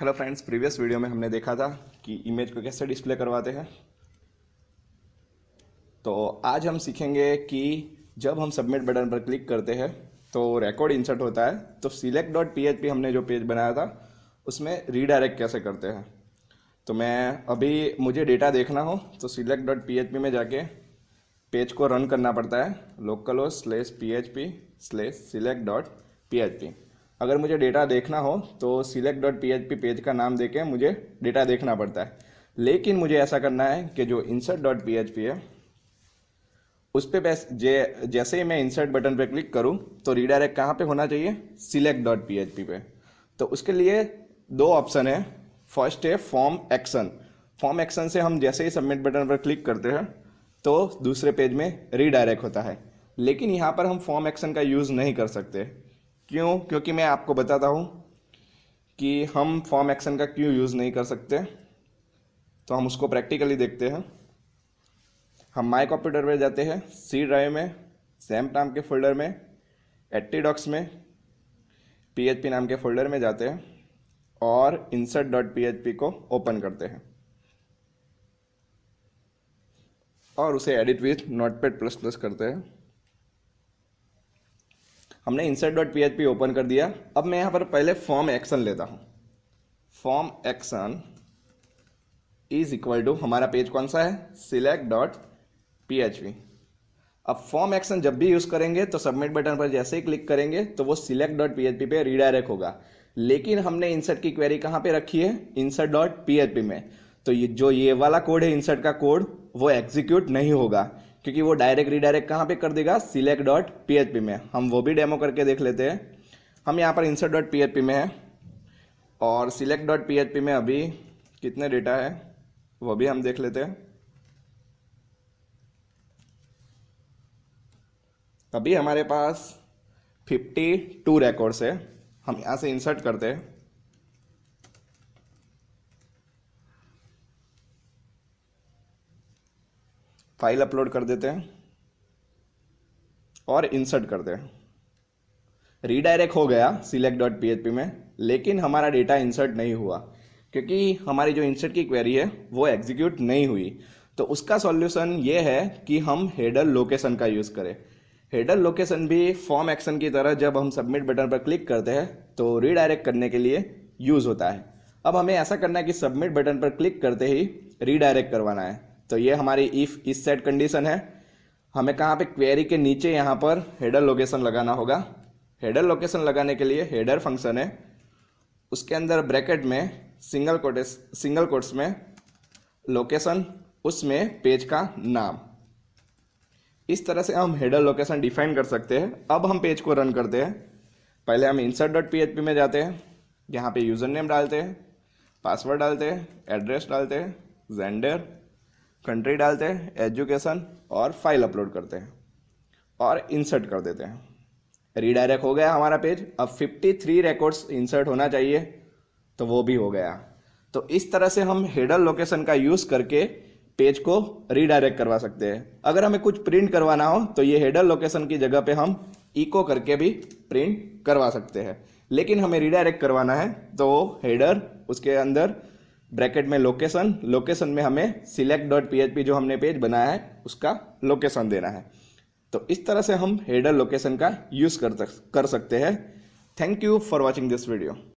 hello friends previous video में हमने देखा था कि इमेज को कैसे डिस्प्ले करवाते हैं तो आज हम सीखेंगे कि जब हम सबमिट बटन पर क्लिक करते हैं तो रिकॉर्ड इंसर्ट होता है तो सिलेक्ट डॉट पी हमने जो पेज बनाया था उसमें रीडायरेक्ट कैसे करते हैं तो मैं अभी मुझे डेटा देखना हो तो सिलेक्ट डॉट पी में जाके पेज को रन करना पड़ता है लोकल ओ slash P H P slash select dot P H P अगर मुझे डेटा देखना हो तो select dot P H P page का नाम देके मुझे डेटा देखना पड़ता है लेकिन मुझे ऐसा करना है कि जो insert dot P H P है उस पर जे, जैसे ही मैं इंसर्ट बटन पर क्लिक करूँ तो रीडायरेक्ट कहाँ पे होना चाहिए सिलेक्ट डॉट पी पे तो उसके लिए दो ऑप्शन है फर्स्ट है फॉर्म एक्शन फॉर्म एक्शन से हम जैसे ही सबमिट बटन पर क्लिक करते हैं तो दूसरे पेज में रीडायरेक्ट होता है लेकिन यहाँ पर हम फॉर्म एक्शन का यूज़ नहीं कर सकते क्यों क्योंकि मैं आपको बताता हूँ कि हम फॉर्म एक्शन का क्यों यूज़ नहीं कर सकते तो हम उसको प्रैक्टिकली देखते हैं हम माई कंप्यूटर पर जाते हैं सी ड्राइव में सैम नाम के फोल्डर में एट्टीडॉक्स में पी नाम के फोल्डर में जाते हैं और इंसर्ट डॉट पी को ओपन करते हैं और उसे edit with notepad plus plus करते हैं हमने इंसर्ट डॉट पी ओपन कर दिया अब मैं यहाँ पर पहले फॉर्म एक्शन लेता हूँ form action is equal to हमारा पेज कौन सा है सिलेक्ट डॉट पी अब फॉर्म एक्शन जब भी यूज़ करेंगे तो सबमिट बटन पर जैसे ही क्लिक करेंगे तो वो सिलेक्ट डॉट पी पे रिडायरेक्ट होगा लेकिन हमने इंसर्ट की क्वेरी कहाँ पे रखी है इंसर्ट डॉट पी में तो ये जो ये वाला कोड है इंसर्ट का कोड वो एग्जीक्यूट नहीं होगा क्योंकि वो डायरेक्ट रीडायरेक्ट कहाँ पे कर देगा सिलेक्ट डॉट पी में हम वो भी डेमो करके देख लेते हैं हम यहाँ पर इंसर्ट डॉट पी में है और सिलेक्ट डॉट पी में अभी कितने डेटा है वो भी हम देख लेते हैं अभी हमारे पास 52 रिकॉर्ड्स है हम यहाँ से इंसर्ट करते हैं फाइल अपलोड कर देते हैं और इंसर्ट कर दें रीडायरेक्ट हो गया सिलेक्ट डॉट पी में लेकिन हमारा डेटा इंसर्ट नहीं हुआ क्योंकि हमारी जो इंसर्ट की क्वेरी है वो एग्जीक्यूट नहीं हुई तो उसका सॉल्यूशन ये है कि हम हेडर लोकेशन का यूज़ करें हेडर लोकेशन भी फॉर्म एक्शन की तरह जब हम सबमिट बटन पर क्लिक करते हैं तो रीडायरेक्ट करने के लिए यूज़ होता है अब हमें ऐसा करना है कि सबमिट बटन पर क्लिक करते ही रीडायरेक्ट करवाना है तो ये हमारी इफ़ इस सेट कंडीशन है हमें कहाँ पे क्वेरी के नीचे यहाँ पर हेडर लोकेशन लगाना होगा हेडर लोकेशन लगाने के लिए हेडर फंक्शन है उसके अंदर ब्रैकेट में सिंगल कोटेस सिंगल कोट्स में लोकेशन उसमें पेज का नाम इस तरह से हम हेडर लोकेशन डिफाइन कर सकते हैं अब हम पेज को रन करते हैं पहले हम इंसर्ट डॉट पी में जाते हैं यहाँ पे यूज़र नेम डालते हैं पासवर्ड डालते हैं एड्रेस डालते हैं जेंडर कंट्री डालते हैं एजुकेशन और फाइल अपलोड करते हैं और इंसर्ट कर देते हैं रीडायरेक्ट हो गया हमारा पेज अब 53 रिकॉर्ड्स इंसर्ट होना चाहिए तो वो भी हो गया तो इस तरह से हम हेडर लोकेशन का यूज़ करके पेज को रीडायरेक्ट करवा सकते हैं अगर हमें कुछ प्रिंट करवाना हो तो ये हेडर लोकेशन की जगह पे हम इको करके भी प्रिंट करवा सकते हैं लेकिन हमें रीडायरेक्ट करवाना है तो हेडर उसके अंदर ब्रैकेट में लोकेशन लोकेशन में हमें सिलेक्ट डॉट पी जो हमने पेज बनाया है उसका लोकेशन देना है तो इस तरह से हम हेडर लोकेशन का यूज़ कर, कर सकते हैं thank you for watching this video